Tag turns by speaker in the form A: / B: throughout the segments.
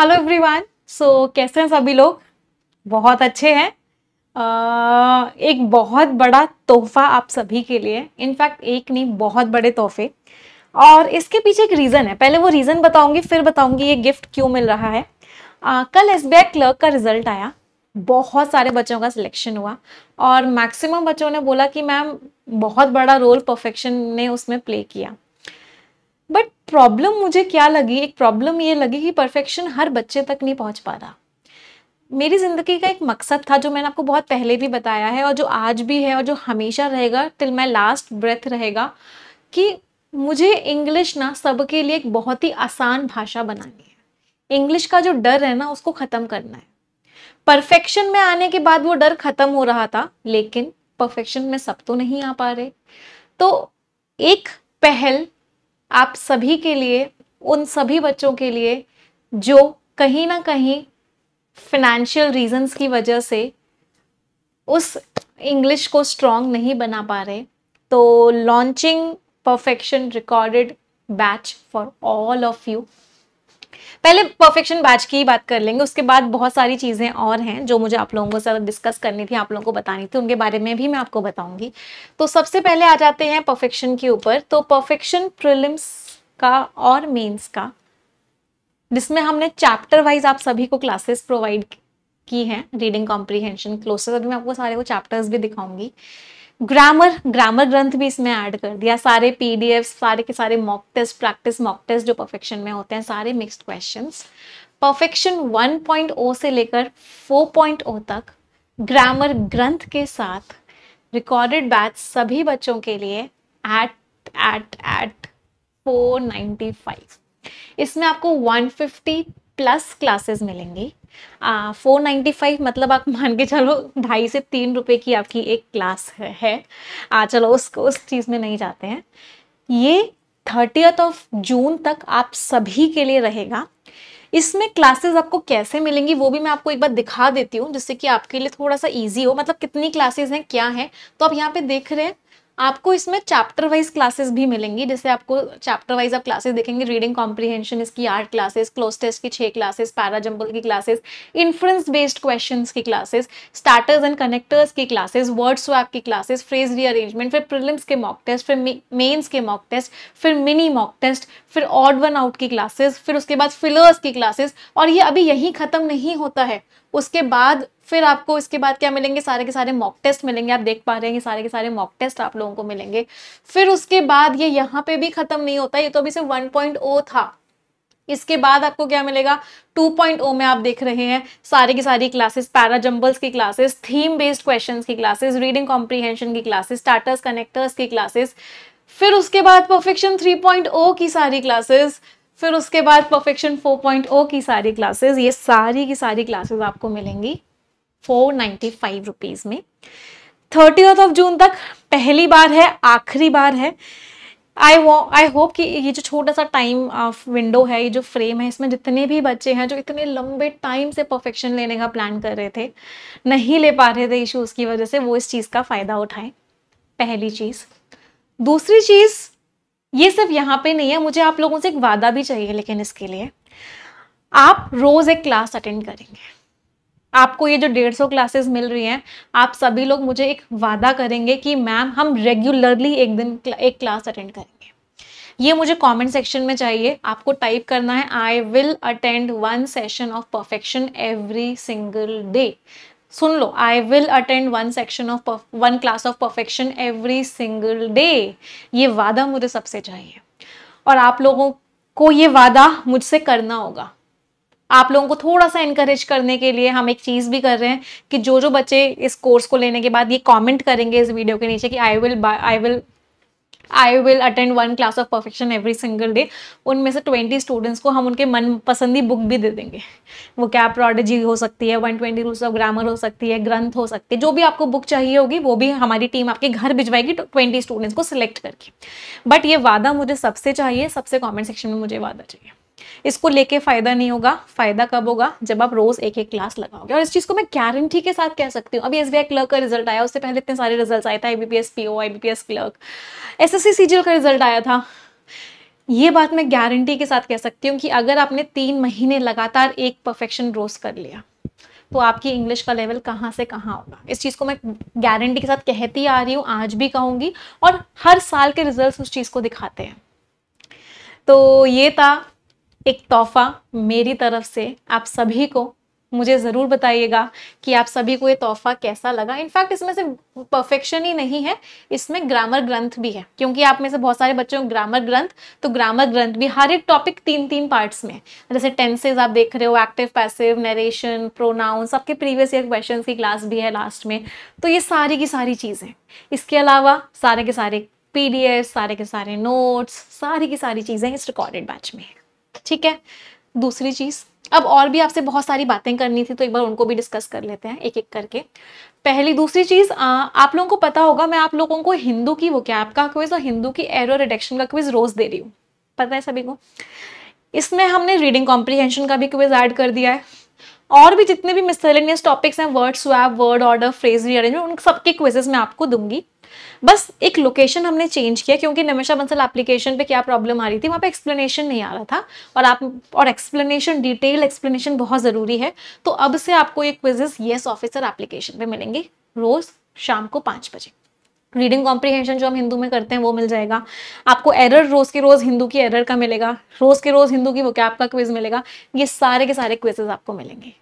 A: Hello everyone so कैसे हैं सभी लोग बहुत अच्छे हैं uh, एक बहुत बड़ा तोहफा आप सभी के लिए इनफैक्ट एक नहीं बहुत बड़े तोहफे और इसके पीछे एक रीज़न है पहले वो रीज़न बताऊंगी फिर बताऊंगी ये गिफ्ट क्यों मिल रहा है uh, कल एस बी क्लर्क का रिजल्ट आया बहुत सारे बच्चों का सिलेक्शन हुआ और मैक्सिमम बच्चों ने बोला कि मैम बहुत बड़ा रोल परफेक्शन ने उसमें प्ले किया प्रॉब्लम मुझे क्या लगी एक प्रॉब्लम ये लगी कि परफेक्शन हर बच्चे तक नहीं पहुंच पा रहा मेरी ज़िंदगी का एक मकसद था जो मैंने आपको बहुत पहले भी बताया है और जो आज भी है और जो हमेशा रहेगा टिल माई लास्ट ब्रेथ रहेगा कि मुझे इंग्लिश ना सबके लिए एक बहुत ही आसान भाषा बनानी है इंग्लिश का जो डर है ना उसको ख़त्म करना है परफेक्शन में आने के बाद वो डर ख़त्म हो रहा था लेकिन परफेक्शन में सब तो नहीं आ पा रहे तो एक पहल आप सभी के लिए उन सभी बच्चों के लिए जो कहीं ना कहीं फिनेंशियल रीजंस की वजह से उस इंग्लिश को स्ट्रॉन्ग नहीं बना पा रहे तो launching perfection recorded batch for all of you पहले परफेक्शन बैच की ही बात कर लेंगे उसके बाद बहुत सारी चीज़ें और हैं जो मुझे आप लोगों को सर डिस्कस करनी थी आप लोगों को बतानी थी उनके बारे में भी मैं आपको बताऊंगी तो सबसे पहले आ जाते हैं परफेक्शन के ऊपर तो परफेक्शन प्रिलिम्स का और मेंस का जिसमें हमने चैप्टर वाइज आप सभी को क्लासेस प्रोवाइड की हैं रीडिंग कॉम्प्रीहेंशन क्लोसेस अभी मैं आपको सारे वो चैप्टर्स भी दिखाऊंगी ग्रामर ग्रामर ग्रंथ भी इसमें ऐड कर दिया सारे पीडीएफ सारे के सारे mock test practice mock test जो परफेक्शन में होते हैं सारे मिक्स्ड क्वेश्चंस परफेक्शन 1.0 से लेकर 4.0 तक ग्रामर ग्रंथ के साथ रिकॉर्डेड बैच सभी बच्चों के लिए एट एट एट 495 इसमें आपको 150 प्लस क्लासेस मिलेंगी फोर नाइन्टी फाइव मतलब आप मान के चलो ढाई से तीन रुपए की आपकी एक क्लास है आ, चलो उसको उस चीज़ में नहीं जाते हैं ये थर्टियथ ऑफ जून तक आप सभी के लिए रहेगा इसमें क्लासेस आपको कैसे मिलेंगी वो भी मैं आपको एक बार दिखा देती हूँ जिससे कि आपके लिए थोड़ा सा इजी हो मतलब कितनी क्लासेस हैं क्या है तो आप यहाँ पे देख रहे हैं आपको इसमें चैप्टर वाइज क्लासेस भी मिलेंगी जैसे आपको चैप्टर वाइज आप क्लासेस देखेंगे रीडिंग कॉम्प्रीहेंशन इसकी आठ क्लासेस क्लोज टेस्ट की छः क्लासेस पैरा की क्लासेस इन्फ्रेंस बेस्ड क्वेश्चंस की क्लासेस स्टार्टर्स एंड कनेक्टर्स की क्लासेस वर्ड स्वैप की क्लासेस फ्रेज रीअरेंजमेंट फिर प्रिलिम्स के मॉक टेस्ट फिर मेन्स के मॉक टेस्ट फिर मिनी मॉक टेस्ट फिर ऑड वन आउट की क्लासेस फिर उसके बाद फिलर्स की क्लासेस और ये अभी यहीं ख़त्म नहीं होता है उसके बाद फिर आपको इसके बाद क्या मिलेंगे सारे के सारे मॉक टेस्ट मिलेंगे आप देख पा रहे हैं सारे के सारे मॉक टेस्ट आप लोगों को मिलेंगे फिर उसके बाद ये यहाँ पे भी खत्म नहीं होता ये तो अभी सिर्फ 1.0 था इसके बाद आपको क्या मिलेगा 2.0 में आप देख रहे हैं सारे की सारी क्लासेस जम्बल्स की क्लासेस थीम बेस्ड क्वेश्चंस की क्लासेस रीडिंग कॉम्प्रीहेंशन की क्लासेस स्टार्टर्स कनेक्टर्स की क्लासेस फिर उसके बाद परफेक्शन 3.0 की सारी क्लासेस फिर उसके बाद परफेक्शन 4.0 की सारी क्लासेस ये सारी की सारी क्लासेस आपको मिलेंगी फोर नाइन्टी फाइव रुपीज़ में थर्टी ऑफ जून तक पहली बार है आखिरी बार है आई वो आई होप कि ये जो छोटा सा टाइम विंडो है ये जो फ्रेम है इसमें जितने भी बच्चे हैं जो इतने लंबे टाइम से परफेक्शन लेने का प्लान कर रहे थे नहीं ले पा रहे थे इशूज़ की वजह से वो इस चीज़ का फ़ायदा उठाएं पहली चीज़ दूसरी चीज़ ये सिर्फ यहाँ पे नहीं है मुझे आप लोगों से एक वादा भी चाहिए लेकिन इसके लिए आप रोज़ एक क्लास अटेंड करेंगे आपको ये जो डेढ़ सौ क्लासेस मिल रही हैं आप सभी लोग मुझे एक वादा करेंगे कि मैम हम रेगुलरली एक दिन एक क्लास अटेंड करेंगे ये मुझे कमेंट सेक्शन में चाहिए आपको टाइप करना है I will attend one session of perfection every single day सुन लो I will attend one section of one class of perfection every single day ये वादा मुझे सबसे चाहिए और आप लोगों को ये वादा मुझसे करना होगा आप लोगों को थोड़ा सा इनक्रेज करने के लिए हम एक चीज़ भी कर रहे हैं कि जो जो बच्चे इस कोर्स को लेने के बाद ये कॉमेंट करेंगे इस वीडियो के नीचे कि I will I will I will attend one class of perfection every single day उनमें से ट्वेंटी स्टूडेंट्स को हम उनके मनपसंदी बुक भी दे देंगे वो क्या प्रोडजी हो सकती है one twenty rules of grammar हो सकती है ग्रंथ हो सकती है जो भी आपको बुक चाहिए होगी वो भी हमारी टीम आपके घर भिजवाएगी ट्वेंटी तो स्टूडेंट्स को सिलेक्ट करके बट ये वादा मुझे सबसे चाहिए सबसे कॉमेंट सेक्शन में मुझे वादा चाहिए इसको लेके फायदा नहीं होगा फायदा कब होगा जब आप रोज एक एक क्लास लगाओगे और इस चीज को मैं गारंटी के साथ कह सकती हूँ अभी एस बी क्लर्क का रिजल्ट आया उससे पहले इतने सारे रिजल्ट आए थे IBPS PO IBPS clerk S S का रिजल्ट आया था ये बात मैं गारंटी के साथ कह सकती हूँ कि अगर आपने तीन महीने लगातार एक परफेक्शन रोज कर लिया तो आपकी इंग्लिश का लेवल कहाँ से कहाँ होगा इस चीज़ को मैं गारंटी के साथ कहती आ रही हूँ आज भी कहूँगी और हर साल के रिजल्ट्स उस चीज़ को दिखाते हैं तो ये था एक तोहफा मेरी तरफ से आप सभी को मुझे ज़रूर बताइएगा कि आप सभी को ये तोहफा कैसा लगा इनफैक्ट इसमें सिर्फ परफेक्शन ही नहीं है इसमें ग्रामर ग्रंथ भी है क्योंकि आप में से बहुत सारे बच्चों को ग्रामर ग्रंथ तो ग्रामर ग्रंथ भी हर एक टॉपिक तीन तीन पार्ट्स में है जैसे टेंसेज आप देख रहे हो एक्टिव पैसिव नरेशन प्रोनाउन सबके प्रीवियस ईयर क्वेश्चन की क्लास भी है लास्ट में तो ये सारी की सारी चीज़ें इसके अलावा सारे के सारे पी सारे के सारे नोट्स सारी की सारी चीज़ें इस रिकॉर्डेड बैच में है ठीक है दूसरी चीज़ अब और भी आपसे बहुत सारी बातें करनी थी तो एक बार उनको भी डिस्कस कर लेते हैं एक एक करके पहली दूसरी चीज़ आप लोगों को पता होगा मैं आप लोगों को हिंदू की वो क्या आपका क्विज और हिंदू की एरो रिडक्शन का क्विज रोज़ दे रही हूँ पता है सभी को इसमें हमने रीडिंग कॉम्प्रीहेंशन का भी क्विज ऐड कर दिया है और भी जितने भी मिसलेनियस टॉपिक्स हैं word swap word order phrase rearrangement उन सबके क्विजेस मैं आपको दूंगी बस एक लोकेशन हमने चेंज किया क्योंकि नमेशा बंसल एप्लीकेशन पे क्या प्रॉब्लम आ रही थी वहाँ पे एक्सप्लेनेशन नहीं आ रहा था और आप और एक्सप्लेनेशन डिटेल एक्सप्लेनेशन बहुत ज़रूरी है तो अब से आपको ये क्विजेस येस ऑफिसर एप्लीकेशन पर मिलेंगे रोज़ शाम को पाँच बजे रीडिंग कॉम्प्रीहेंशन जो हम हिंदू में करते हैं वो मिल जाएगा आपको एरर रोज़ के रोज़ हिंदू की एरर का मिलेगा रोज़ के रोज़ हिंदू की वो क्या आपका क्विज मिलेगा ये सारे के सारे क्विजेज आपको मिलेंगे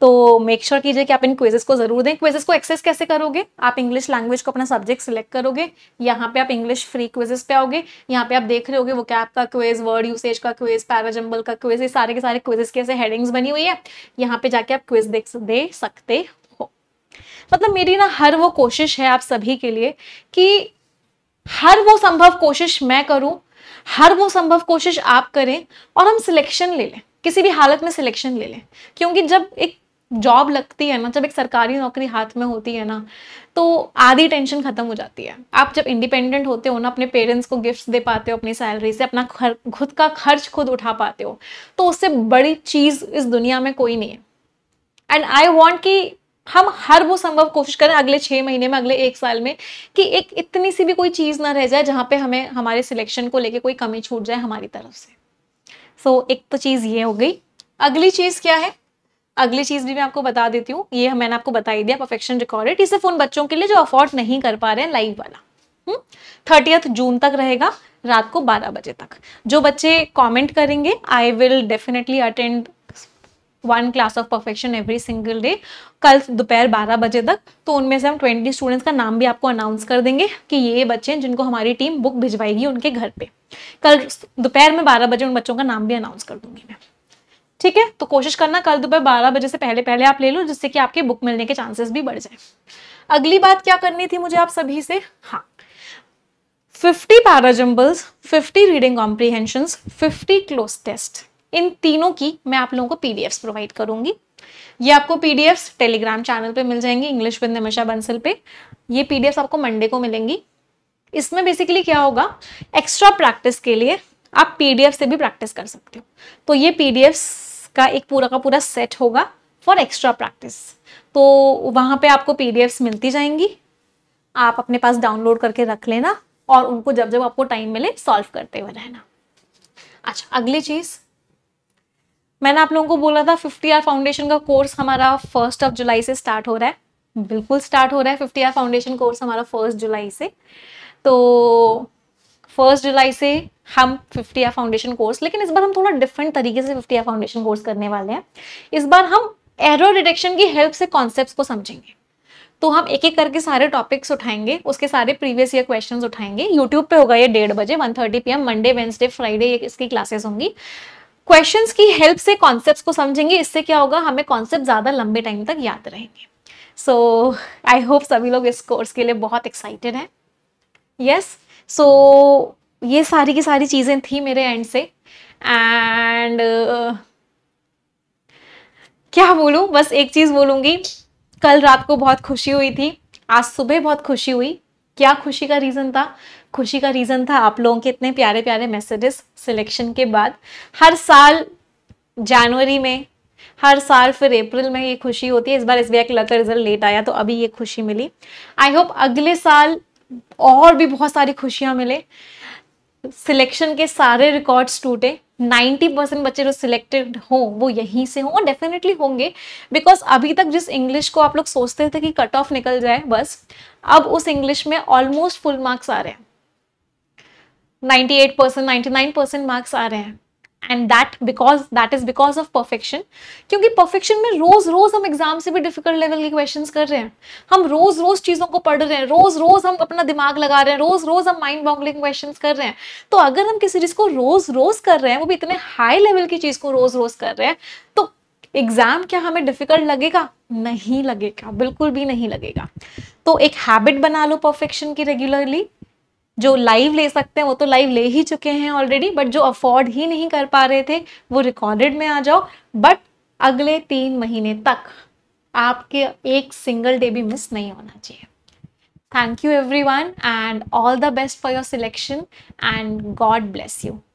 A: तो मेक श्योर कीजिए कि आप इन क्वेजेस को जरूर दें क्वेजेस को एक्सेस कैसे करोगे आप इंग्लिश लैंग्वेज को अपना सब्जेक्ट सिलेक्ट करोगे यहाँ पे आप इंग्लिश फ्री क्वेजेस पे आओगे यहाँ पे आप देख रहे होगे वो कैप का क्वेज वर्ड यूसेज का क्वेज पैराजम्बल का क्वेज ये सारे के सारे क्वेजेस की ऐसे हेडिंग्स बनी हुई है यहाँ पे जाके आप क्वेज देख दे सकते हो मतलब मेरी ना हर वो कोशिश है आप सभी के लिए कि हर वो संभव कोशिश मैं करूं हर वो संभव कोशिश आप करें और हम सिलेक्शन ले लें किसी भी हालत में सिलेक्शन ले लें क्योंकि जब एक जॉब लगती है ना जब एक सरकारी नौकरी हाथ में होती है ना तो आधी टेंशन खत्म हो जाती है आप जब इंडिपेंडेंट होते हो ना अपने पेरेंट्स को गिफ्ट्स दे पाते हो अपनी सैलरी से अपना खुद का खर्च खुद उठा पाते हो तो उससे बड़ी चीज़ इस दुनिया में कोई नहीं है एंड आई वॉन्ट कि हम हर वो संभव कोशिश करें अगले छः महीने में अगले एक साल में कि एक इतनी सी भी कोई चीज़ ना रह जाए जहाँ पे हमें हमारे सिलेक्शन को लेके कोई कमी छूट जाए हमारी तरफ से सो so, एक तो चीज़ ये हो गई अगली चीज़ क्या है अगली चीज़ भी मैं आपको बता देती हूँ ये मैंने आपको बताई दिया परफेक्शन रिकॉर्डेड ये सिर्फ उन बच्चों के लिए जो अफोर्ड नहीं कर पा रहे हैं लाइव वाला थर्टियथ हम्म? जून तक रहेगा रात को 12 बजे तक जो बच्चे कमेंट करेंगे I will definitely attend one class of perfection every single day कल दोपहर 12 बजे तक तो उनमें से हम 20 स्टूडेंट्स का नाम भी आपको अनाउंस कर देंगे कि ये बच्चे हैं जिनको हमारी टीम बुक भिजवाएगी उनके घर पे कल दोपहर में 12 बजे उन बच्चों का नाम भी अनाउंस कर दूंगी मैं ठीक है तो कोशिश करना कल दोपहर बारह बजे से पहले पहले आप ले लो जिससे कि आपके बुक मिलने के चांसेस भी बढ़ जाए अगली बात क्या करनी थी मुझे आप सभी से हाँ 50 parajumbles 50 reading comprehension 50 cloze test इन तीनों की मैं आप लोगों को पी प्रोवाइड करूंगी ये आपको पी टेलीग्राम चैनल पे मिल जाएंगी इंग्लिश विद नमिशा बंसल पे ये पी आपको मंडे को मिलेंगी इसमें बेसिकली क्या होगा एक्स्ट्रा प्रैक्टिस के लिए आप पीडीएफ से भी प्रैक्टिस कर सकते हो तो ये पीडीएफ्स का एक पूरा का पूरा सेट होगा फॉर एक्स्ट्रा प्रैक्टिस तो वहाँ पे आपको पीडीएफ्स मिलती जाएंगी आप अपने पास डाउनलोड करके रख लेना और उनको जब जब आपको टाइम मिले सॉल्व करते हुए रहना अच्छा अगली चीज़ मैंने आप लोगों को बोला था फिफ्टी आर फाउंडेशन का कोर्स हमारा फर्स्ट ऑफ जुलाई से स्टार्ट हो रहा है बिल्कुल स्टार्ट हो रहा है फिफ्टी आर फाउंडेशन कोर्स हमारा फर्स्ट जुलाई से तो फर्स्ट जुलाई से हम फिफ्टी आर फाउंडेशन कोर्स लेकिन इस बार हम थोड़ा डिफरेंट तरीके से फिफ्टी आर फाउंडेशन कोर्स करने वाले हैं इस बार हम एरो डिटेक्शन की हेल्प से कॉन्सेप्ट को समझेंगे तो हम एक एक करके सारे टॉपिक्स उठाएंगे उसके सारे प्रीवियस ईयर क्वेश्चंस उठाएंगे यूट्यूब पे होगा ये डेढ़ बजे one thirty P M Monday Wednesday Friday ये इसकी क्लासेस होंगी क्वेश्चन की हेल्प से कॉन्सेप्ट को समझेंगे इससे क्या होगा हमें कॉन्सेप्ट ज़्यादा लंबे टाइम तक याद रहेंगे सो आई होप सभी लोग इस कोर्स के लिए बहुत एक्साइटेड हैं यस सो ये सारी की सारी चीज़ें थी मेरे एंड से एंड uh, क्या बोलूँ बस एक चीज़ बोलूँगी कल रात को बहुत खुशी हुई थी आज सुबह बहुत खुशी हुई क्या खुशी का रीज़न था खुशी का रीज़न था आप लोगों के इतने प्यारे प्यारे मैसेजेस सिलेक्शन के बाद हर साल जनवरी में हर साल फिर अप्रैल में ये खुशी होती है इस बार एस बी का रिजल्ट लेट आया तो अभी ये खुशी मिली आई होप अगले साल और भी बहुत सारी खुशियाँ मिले सिलेक्शन के सारे रिकॉर्ड्स टूटे नाइन्टी परसेंट बच्चे जो सिलेक्टेड हों वो यहीं से हों और डेफिनेटली होंगे बिकॉज अभी तक जिस इंग्लिश को आप लोग सोचते थे कि कट ऑफ निकल जाए बस अब उस इंग्लिश में ऑलमोस्ट फुल मार्क्स आ रहे हैं 98 परसेंट नाइन्टी मार्क्स आ रहे हैं and that because that is because of perfection क्योंकि परफेक्शन में रोज रोज हम एग्जाम से भी डिफिकल्ट लेवल के क्वेश्चन कर रहे हैं हम रोज रोज चीजों को पढ़ रहे हैं रोज रोज हम अपना दिमाग लगा रहे हैं रोज रोज हम माइंड बॉगलिंग क्वेश्चन कर रहे हैं तो अगर हम किसी चीज को रोज रोज कर रहे हैं वो भी इतने हाई लेवल की चीज को रोज रोज कर रहे हैं तो एग्जाम क्या हमें डिफिकल्ट लगेगा नहीं लगेगा बिल्कुल भी नहीं लगेगा तो एक हैबिट बना लो परफेक्शन की रेगुलरली जो लाइव ले सकते हैं वो तो लाइव ले ही चुके हैं ऑलरेडी बट जो अफोर्ड ही नहीं कर पा रहे थे वो रिकॉर्डेड में आ जाओ बट अगले तीन महीने तक आपके एक सिंगल डे भी मिस नहीं होना चाहिए thank you everyone and all the best for your selection and God bless you